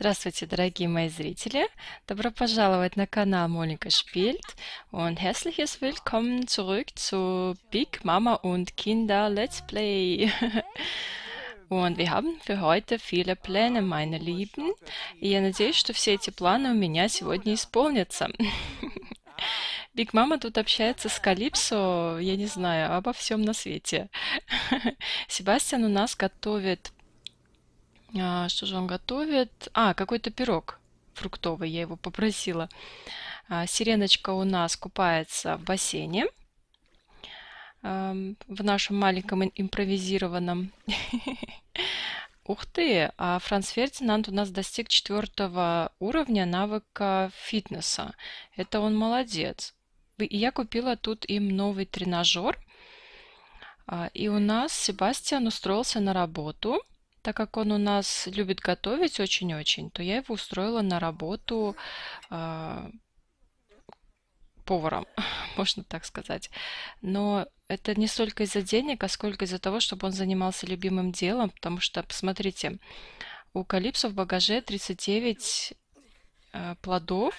Здравствуйте, дорогие мои зрители! Добро пожаловать на канал Моника Spielt und herzliches Willkommen zurück zu Big Mama und Kinder Let's Play! Und wir haben für heute viele Pläne, meine Lieben. И я надеюсь, что все эти планы у меня сегодня исполнятся. Биг Мама тут общается с Калипсо, я не знаю, обо всем на свете. Себастьян у нас готовит а, что же он готовит? А, какой-то пирог фруктовый, я его попросила. А, сиреночка у нас купается в бассейне эм, в нашем маленьком импровизированном. Ух ты! А Франц Фердинанд у нас достиг четвертого уровня навыка фитнеса. Это он молодец. И я купила тут им новый тренажер. А, и у нас Себастьян устроился на работу – так как он у нас любит готовить очень-очень, то я его устроила на работу э, поваром, можно так сказать. Но это не столько из-за денег, а сколько из-за того, чтобы он занимался любимым делом, потому что, посмотрите, у Калипсо в багаже 39 а, плодов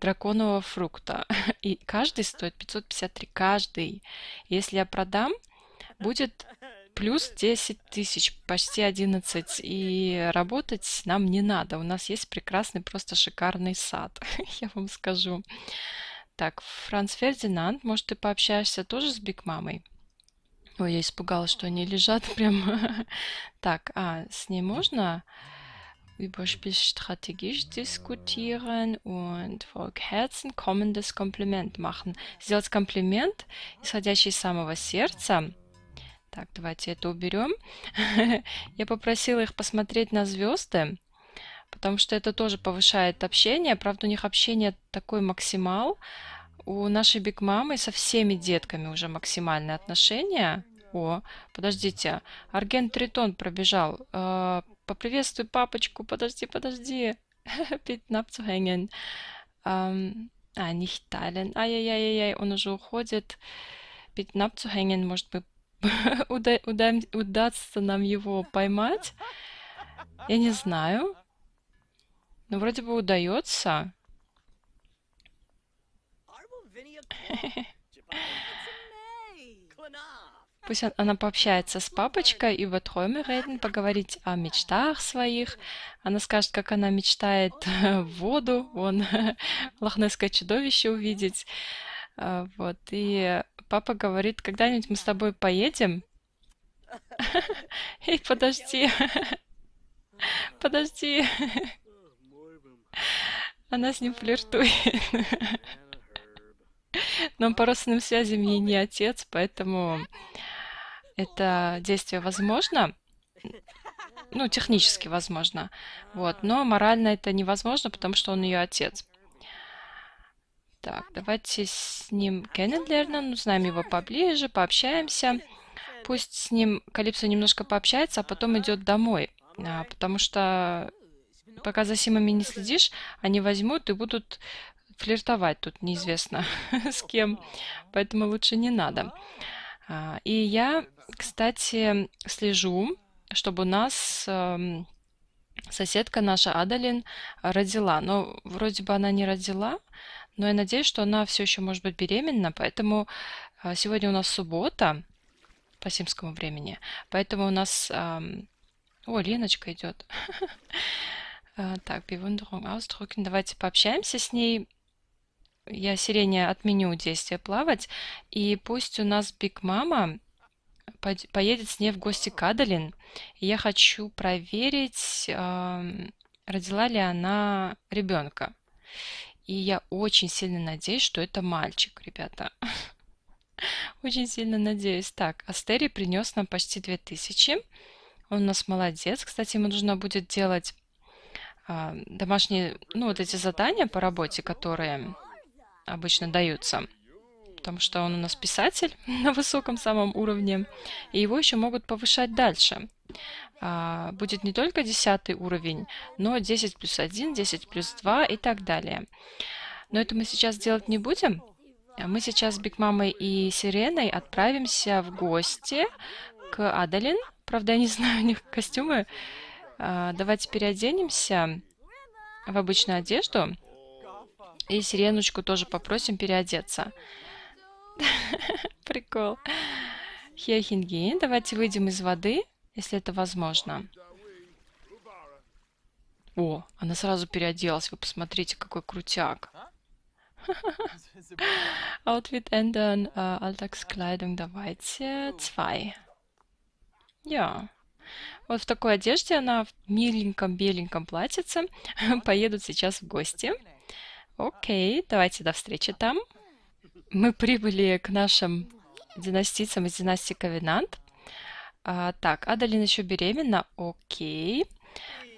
драконового фрукта. И каждый стоит 553, каждый. Если я продам, будет плюс 10 тысяч, почти 11, и работать нам не надо. У нас есть прекрасный, просто шикарный сад, я вам скажу. Так, Франц Фердинанд, может, ты пообщаешься тоже с Биг Мамой? Ой, я испугалась, что они лежат прям. так, а, с ней можно über strategisch diskutieren und Frau Herzen kommendes Kompliment machen. Сделать комплимент, исходящий из самого сердца, так, давайте это уберем. Я попросила их посмотреть на звезды, потому что это тоже повышает общение. Правда, у них общение такой максимал. У нашей Биг Мамы со всеми детками уже максимальное отношение. О, подождите, Арген Тритон пробежал. Э, поприветствуй папочку, подожди, подожди. Пить напцухенген. А, nicht teilen. Ай-яй-яй-яй, он уже уходит. Пить может, мы уда уда удастся нам его поймать. Я не знаю. Но ну, вроде бы удается. Пусть она пообщается с папочкой и вот Хоймерейден поговорить о мечтах своих. Она скажет, как она мечтает воду, вон, лохнесское чудовище увидеть. А, вот, и Папа говорит, когда-нибудь мы с тобой поедем? Эй, подожди. Подожди. Она с ним флиртует. Но по родственным связям ей не отец, поэтому это действие возможно. Ну, технически возможно. Вот. Но морально это невозможно, потому что он ее отец. Так, давайте с ним Кеннедлернан, ну, узнаем его поближе, пообщаемся. Пусть с ним Калипсо немножко пообщается, а потом идет домой. А, потому что пока за Симами не следишь, они возьмут и будут флиртовать тут неизвестно с кем. Поэтому лучше не надо. А, и я, кстати, слежу, чтобы у нас эм, соседка наша Адалин родила. Но вроде бы она не родила, но я надеюсь, что она все еще может быть беременна, поэтому а, сегодня у нас суббота по симскому времени, поэтому у нас... О, Леночка идет. А, так, Bewunderung ausdrücken. Давайте пообщаемся с ней. Я Сирене отменю действие плавать, и пусть у нас Биг Мама поедет с ней в гости к Адалин. Я хочу проверить, родила ли она ребенка. И я очень сильно надеюсь, что это мальчик, ребята. Очень сильно надеюсь. Так, Астери принес нам почти 2000. Он у нас молодец. Кстати, ему нужно будет делать а, домашние, ну, вот эти задания по работе, которые обычно даются потому что он у нас писатель на высоком самом уровне, и его еще могут повышать дальше. А, будет не только 10 уровень, но 10 плюс 1, 10 плюс 2 и так далее. Но это мы сейчас делать не будем. А мы сейчас с Биг Мамой и Сиреной отправимся в гости к Адалин. Правда, я не знаю, у них костюмы. А, давайте переоденемся в обычную одежду. И Сиреночку тоже попросим переодеться. Прикол. Хехинги. Давайте выйдем из воды, если это возможно. О, она сразу переоделась. Вы посмотрите, какой крутяк. Outfit ändern, uh, э, Alltagskleidung, давайте. цвай. Я. Вот в такой одежде она в миленьком беленьком платьице поедут сейчас в гости. Окей, давайте до встречи там. Мы прибыли к нашим династийцам из династии Ковенант. А, так, Адалин еще беременна. Окей.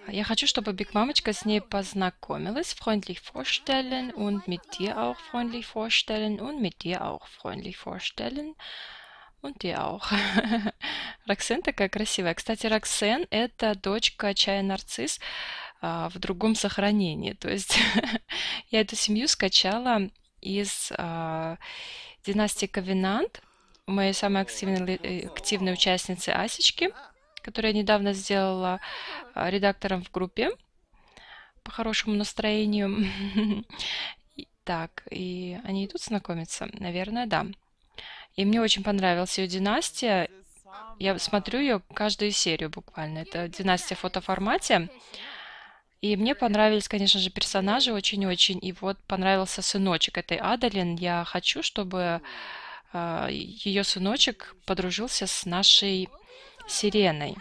Я хочу, чтобы Биг Мамочка с ней познакомилась. Freundlich vorstellen und mit dir auch freundlich vorstellen und mit dir auch freundlich vorstellen. Und dir auch. Роксен такая красивая. Кстати, Роксен – это дочка Чая Нарцисс а, в другом сохранении. То есть я эту семью скачала из э, династии Ковенант, моей самой активной, э, активной участницы Асечки, которую я недавно сделала а, редактором в группе по хорошему настроению. Так, и они идут знакомиться? Наверное, да. И мне очень понравилась ее династия. Я смотрю ее каждую серию буквально. Это династия в фотоформате. И мне понравились, конечно же, персонажи очень-очень. И вот понравился сыночек этой Адалин. Я хочу, чтобы э, а, ее сыночек подружился с нашей Сиреной.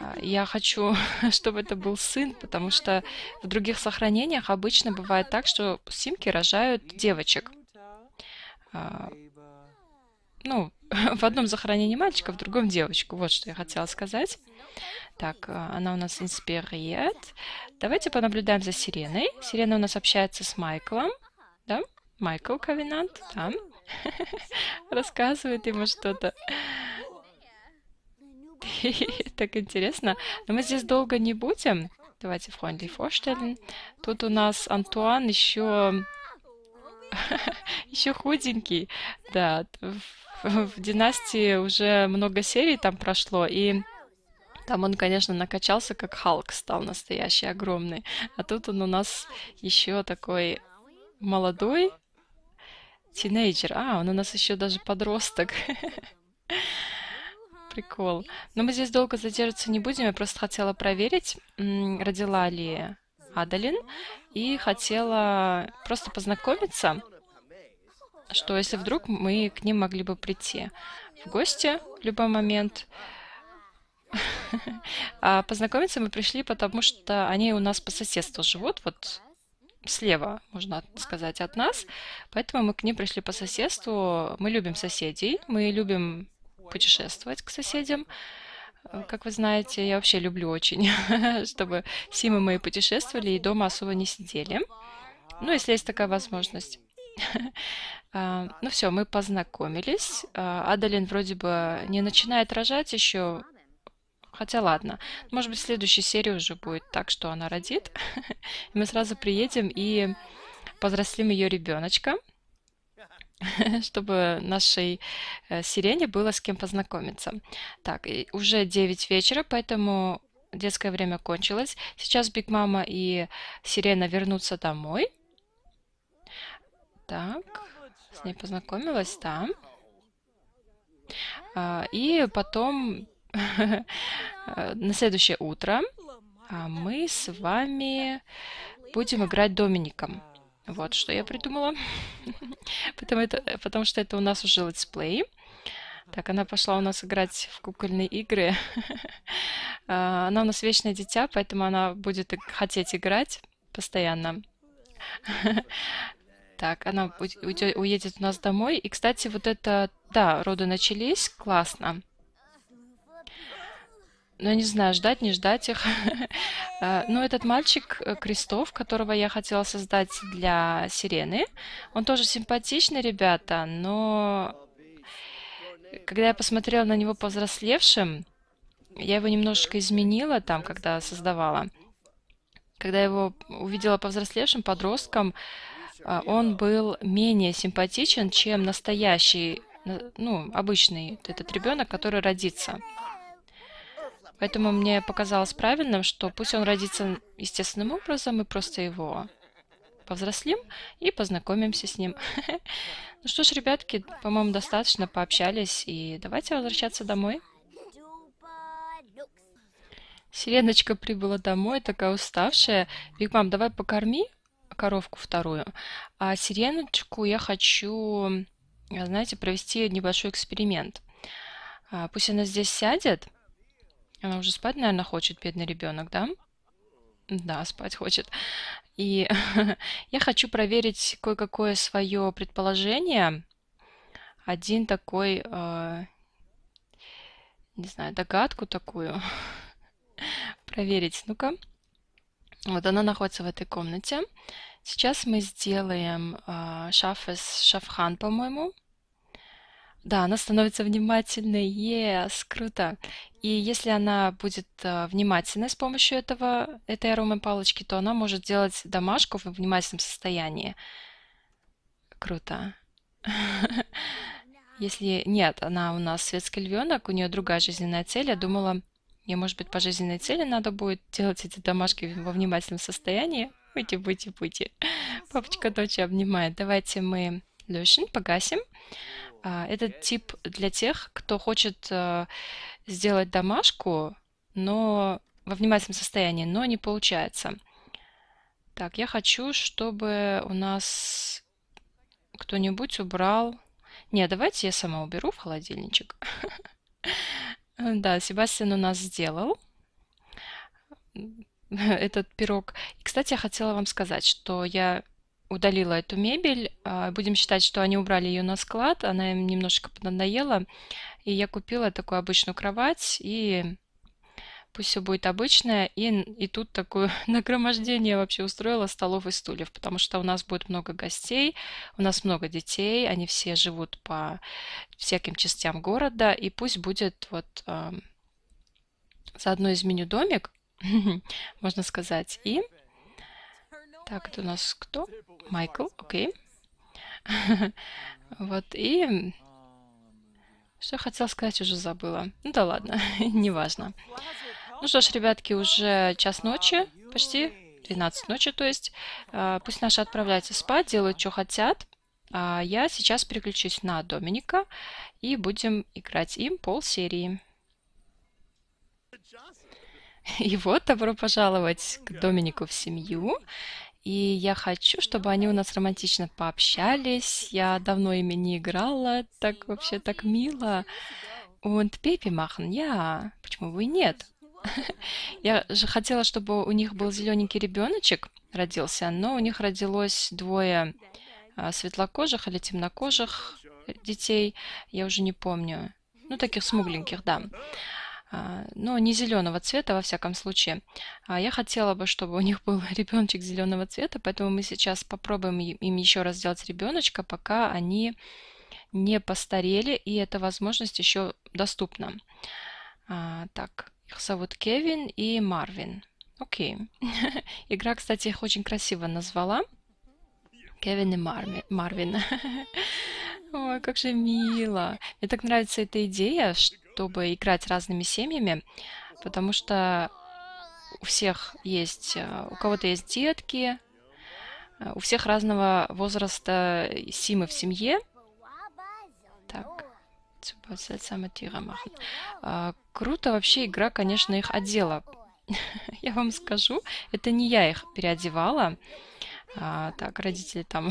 А, я хочу, чтобы это был сын, потому что в других сохранениях обычно бывает так, что симки рожают девочек. А, ну, в одном захоронении мальчика, в другом девочку. Вот что я хотела сказать. Так, э, она у нас инспириет. Давайте понаблюдаем за Сиреной. Сирена у нас общается с Майклом. Да? Майкл Ковенант Да? Рассказывает ему что-то. Так интересно. Но мы здесь долго не будем. Давайте в vorstellen. Тут у нас Антуан еще еще худенький. Да, в, династии уже много серий там прошло, и там он, конечно, накачался, как Халк стал настоящий, огромный. А тут он у нас еще такой молодой тинейджер. А, он у нас еще даже подросток. Прикол. Но мы здесь долго задерживаться не будем. Я просто хотела проверить, родила ли Адалин и хотела просто познакомиться, что если вдруг мы к ним могли бы прийти в гости в любой момент. а познакомиться мы пришли, потому что они у нас по соседству живут, вот слева, можно сказать, от нас. Поэтому мы к ним пришли по соседству. Мы любим соседей, мы любим путешествовать к соседям. Как вы знаете, я вообще люблю очень, чтобы Симы мои путешествовали и дома особо не сидели. Ну, если есть такая возможность. А, ну все, мы познакомились. А, Адалин вроде бы не начинает рожать еще. Хотя ладно, может быть, в следующей серии уже будет так, что она родит. Мы сразу приедем и повзрослим ее ребеночка. чтобы нашей э, сирене было с кем познакомиться. Так, уже 9 вечера, поэтому детское время кончилось. Сейчас Биг Мама и Сирена вернутся домой. Так, с ней познакомилась там. Да. А, и потом на следующее утро а мы с вами будем играть Домиником. Вот что я придумала. потому, это, потому что это у нас уже летсплей. Так, она пошла у нас играть в кукольные игры. А, она у нас вечное дитя, поэтому она будет хотеть играть постоянно. так, она уедет у нас домой. И, кстати, вот это, да, роды начались, классно ну, я не знаю, ждать, не ждать их. Э, но ну, этот мальчик э, Крестов, которого я хотела создать для Сирены, он тоже симпатичный, ребята, но когда я посмотрела на него повзрослевшим, я его немножечко изменила там, когда создавала. Когда я его увидела повзрослевшим подростком, э, он был менее симпатичен, чем настоящий, ну, обычный этот ребенок, который родится. Поэтому мне показалось правильным, что пусть он родится естественным образом, мы просто его повзрослим и познакомимся с ним. Ну что ж, ребятки, по-моему, достаточно пообщались, и давайте возвращаться домой. Сиреночка прибыла домой, такая уставшая. Биг Мам, давай покорми коровку вторую. А сиреночку я хочу, знаете, провести небольшой эксперимент. А, пусть она здесь сядет, она уже спать, наверное, хочет, бедный ребенок, да? Да, спать хочет. И я хочу проверить кое-какое свое предположение. Один такой, э, не знаю, догадку такую. проверить. Ну-ка. Вот она находится в этой комнате. Сейчас мы сделаем э, шафес шафхан, по-моему. Да, она становится внимательной. Yes, круто. И если она будет э, внимательной с помощью этого, этой аромы палочки, то она может делать домашку в внимательном состоянии. Круто. Если нет, она у нас светский львенок, у нее другая жизненная цель. Я думала, мне, может быть, по жизненной цели надо будет делать эти домашки во внимательном состоянии. Бути, бути, бути. Папочка дочь обнимает. Давайте мы Люшин погасим. А, этот тип для тех, кто хочет э, сделать домашку, но во внимательном состоянии, но не получается. Так, я хочу, чтобы у нас кто-нибудь убрал... Не, давайте я сама уберу в холодильничек. Да, Себастьян у нас сделал этот пирог. И, кстати, я хотела вам сказать, что я удалила эту мебель. А, будем считать, что они убрали ее на склад. Она им немножечко поднадоела. И я купила такую обычную кровать. И пусть все будет обычное. И, и тут такое нагромождение вообще устроила столов и стульев, потому что у нас будет много гостей, у нас много детей, они все живут по всяким частям города. И пусть будет вот э, заодно изменю домик, можно сказать. И так, это у нас кто? Майкл, окей. Вот, и... Что я хотела сказать, уже забыла. Ну да ладно, неважно. Ну что ж, ребятки, уже час ночи почти, 12 ночи, то есть. А, пусть наши отправляются спать, делают, что хотят. А я сейчас переключусь на Доминика и будем играть им пол серии. И вот, добро пожаловать к Доминику в семью. И я хочу, чтобы они у нас романтично пообщались. Я давно ими не играла. Так вообще так мило. Und Baby Махн, я Почему вы нет? Я же хотела, чтобы у них был зелененький ребеночек родился, но у них родилось двое а, светлокожих или темнокожих э, детей, я уже не помню. Ну, таких смугленьких, да. А, но ну, не зеленого цвета, во всяком случае. А я хотела бы, чтобы у них был ребеночек зеленого цвета, поэтому мы сейчас попробуем им еще раз сделать ребеночка, пока они не постарели, и эта возможность еще доступна. А, так, их зовут Кевин и Марвин. Окей. Игра, кстати, их очень красиво назвала. Кевин и Марвин. Ой, как же мило. Мне так нравится эта идея, что чтобы играть разными семьями, потому что у всех есть, э, у кого-то есть детки, э, у всех разного возраста симы в семье. Так, типа, а, Круто вообще игра, конечно, их одела. я вам скажу, это не я их переодевала. А, так, родители там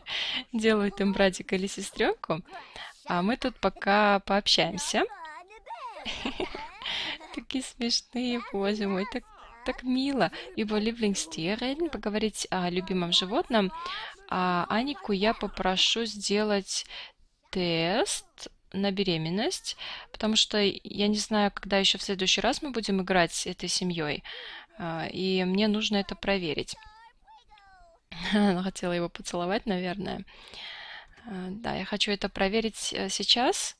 делают им братика или сестренку. А мы тут пока пообщаемся. Такие смешные, боже мой, так, так мило. Über Lieblingstiere, поговорить о любимом животном. А Анику я попрошу сделать тест на беременность, потому что я не знаю, когда еще в следующий раз мы будем играть с этой семьей, а, и мне нужно это проверить. хотела его поцеловать, наверное. А, да, я хочу это проверить э, сейчас,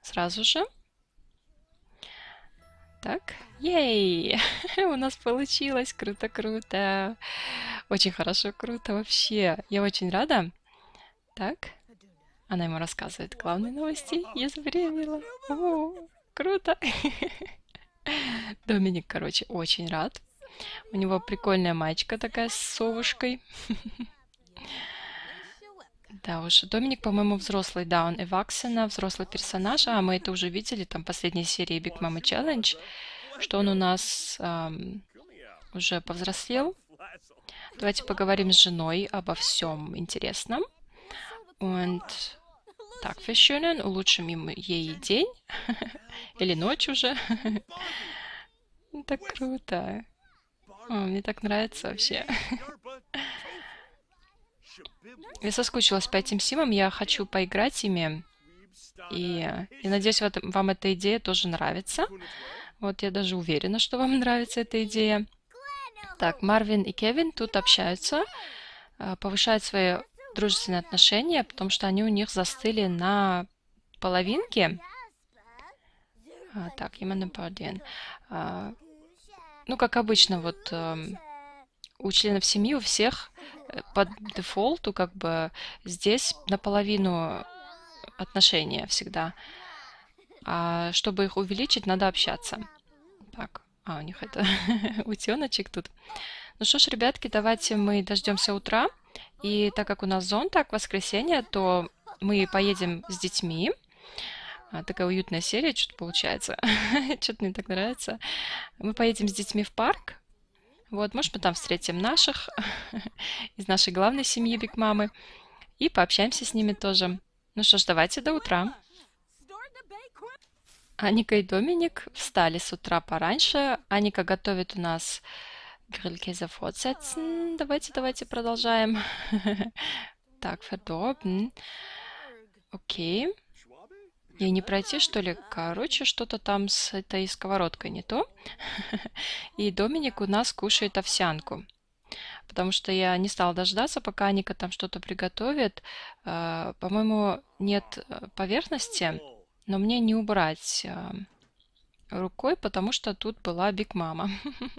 сразу же. Так, ей, у нас получилось, круто-круто, очень хорошо, круто вообще, я очень рада. Так, она ему рассказывает главные новости, я забеременела, О, круто. Доминик, короче, очень рад. У него прикольная мачка такая с совушкой. Да уж, Доминик, по-моему, взрослый, да, он Эваксена, взрослый персонаж, а мы это уже видели, там, в последней серии Big Mama Challenge, что он у нас эм, уже повзрослел. Давайте поговорим с женой обо всем интересном. Und так, schönen, улучшим им ей день, или ночь уже. Так круто. О, мне так нравится вообще. Я соскучилась по этим симам, я хочу поиграть ими. И, и надеюсь, вам эта идея тоже нравится. Вот я даже уверена, что вам нравится эта идея. Так, Марвин и Кевин тут общаются, а, повышают свои дружественные отношения, потому что они у них застыли на половинке. А, так, именно Парден. ну, как обычно, вот эм, у членов семьи у всех по дефолту как бы здесь наполовину отношения всегда. А чтобы их увеличить, надо общаться. Так, а у них это утеночек тут. Ну что ж, ребятки, давайте мы дождемся утра. И так как у нас зон, так воскресенье, то мы поедем с детьми. А, такая уютная серия, что-то получается. что-то мне так нравится. Мы поедем с детьми в парк, вот, может, мы там встретим наших из нашей главной семьи Биг Мамы и пообщаемся с ними тоже. Ну что ж, давайте до утра. Аника и Доминик встали с утра пораньше. Аника готовит у нас грильгейзе fortsetzen. Давайте, давайте продолжаем. так, verdoben. Окей. Okay. Ей не пройти, что ли? Короче, что-то там с этой сковородкой не то. И Доминик у нас кушает овсянку. Потому что я не стала дождаться, пока Аника там что-то приготовит. А, по-моему, нет э, поверхности, но мне не убрать э, рукой, потому что тут была Биг Мама.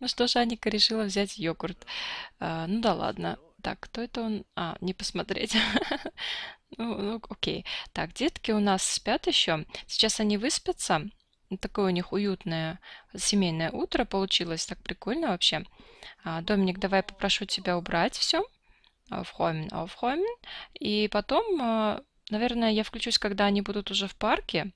Ну что ж, Аника решила взять йогурт. А, ну да ладно. Так, кто это он? А, не посмотреть. ну, ну, окей. Так, детки у нас спят еще. Сейчас они выспятся. Такое у них уютное семейное утро получилось. Так прикольно вообще. А, Доминик, давай попрошу тебя убрать все. Aufräumen, aufräumen. И потом, а, наверное, я включусь, когда они будут уже в парке.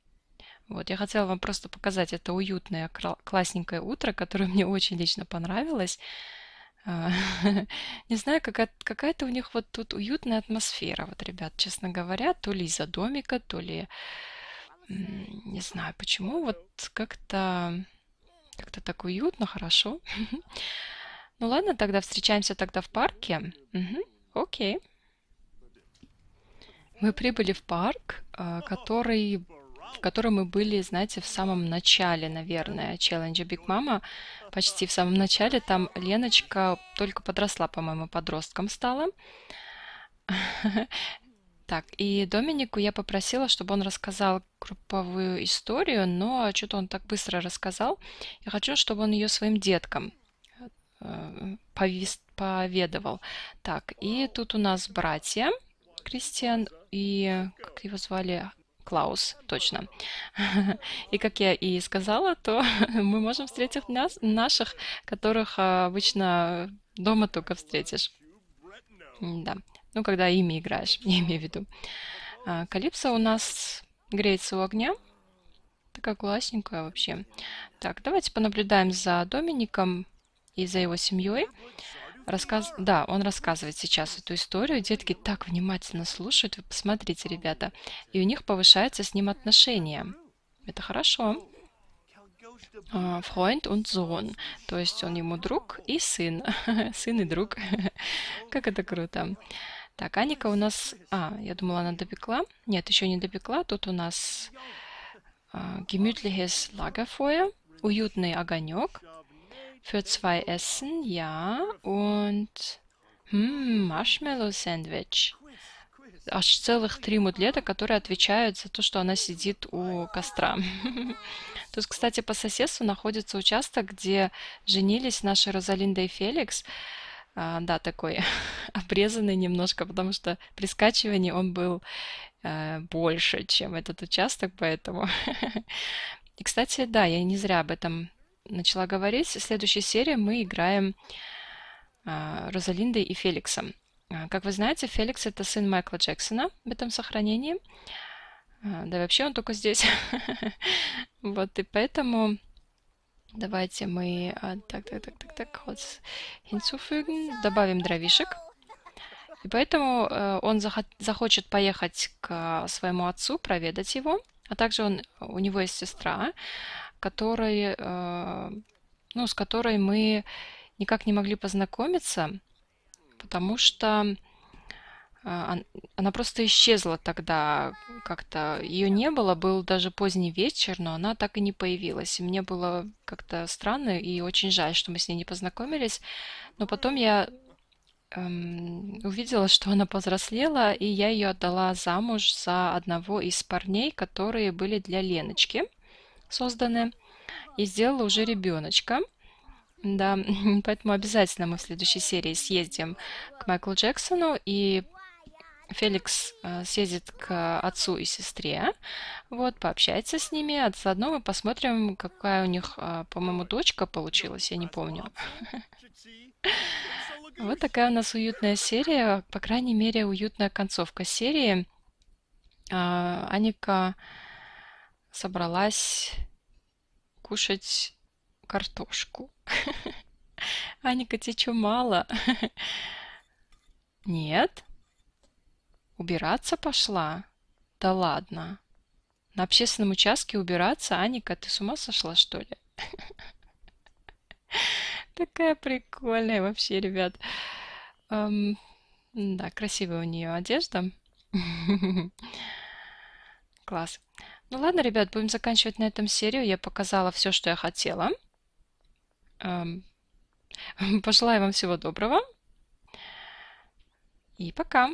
Вот, я хотела вам просто показать это уютное, классненькое утро, которое мне очень лично понравилось. А, не знаю, какая- какая-то у них вот тут уютная атмосфера, вот, ребят, честно говоря, то ли из-за домика, то ли, не знаю почему, вот как-то как-то так уютно, хорошо. Ну ладно, тогда встречаемся тогда в парке. Мгм. Окей. Мы прибыли в парк, а, который в котором мы были, знаете, в самом начале, наверное, челленджа Биг Мама. Почти в самом начале. Там Леночка только подросла, по-моему, подростком стала. Так, и Доминику я попросила, чтобы он рассказал групповую историю, но что-то он так быстро рассказал. Я хочу, чтобы он ее своим деткам э, повис, поведовал. Так, и тут у нас братья Кристиан и, как его звали, Клаус, точно. И как я и сказала, то мы можем встретить нас, наших, которых а, обычно дома только встретишь. Да. Ну, когда ими играешь, я имею в виду. А, Калипсо у нас греется у огня. Такая классненькая вообще. Так, давайте понаблюдаем за Домиником и за его семьей рассказ... Да, он рассказывает сейчас эту историю. Детки так внимательно слушают. Вы посмотрите, ребята. И у них повышается с ним отношение. Это хорошо. А, Фройнд und Sohn. То есть он ему друг и сын. сын и друг. как это круто. Так, Аника у нас... А, я думала, она допекла. Нет, еще не допекла. Тут у нас а, gemütliches Lagerfeuer, уютный огонек. Für zwei Essen, ja. Und м-м, marshmallow sandwich. Аж целых три мудлета, которые отвечают за то, что она сидит у костра. Тут, кстати, по соседству находится участок, где женились наши Розалинда и Феликс. А, да, такой обрезанный немножко, потому что при скачивании он был э, больше, чем этот участок, поэтому... и, кстати, да, я не зря об этом начала говорить, в следующей серии мы играем а, Розалиндой и Феликсом. А, как вы знаете, Феликс – это сын Майкла Джексона в этом сохранении. А, да вообще он только здесь. вот, и поэтому давайте мы так, так, так, так, так, вот, hinzufügen, добавим дровишек. И поэтому он захочет поехать к своему отцу, проведать его. А также он, у него есть сестра, которой, э, ну, с которой мы никак не могли познакомиться, потому что э, она просто исчезла тогда как-то. Ее не было, был даже поздний вечер, но она так и не появилась. И мне было как-то странно и очень жаль, что мы с ней не познакомились. Но потом я эм, увидела, что она повзрослела, и я ее отдала замуж за одного из парней, которые были для Леночки созданы и сделала уже ребеночка. Да, поэтому обязательно мы в следующей серии съездим к Майклу Джексону и Феликс э, съездит к отцу и сестре, вот, пообщается с ними, а заодно мы посмотрим, какая у них, э, по-моему, дочка получилась, я не помню. Вот такая у нас уютная серия, по крайней мере, уютная концовка серии. А, Аника собралась кушать картошку. Аника, тебе что, мало? Нет. Убираться пошла? Да ладно. На общественном участке убираться? Аника, ты с ума сошла, что ли? Такая прикольная вообще, ребят. Эм, да, красивая у нее одежда. Класс. Ну ладно, ребят, будем заканчивать на этом серию. Я показала все, что я хотела. Эм, пожелаю вам всего доброго. И пока!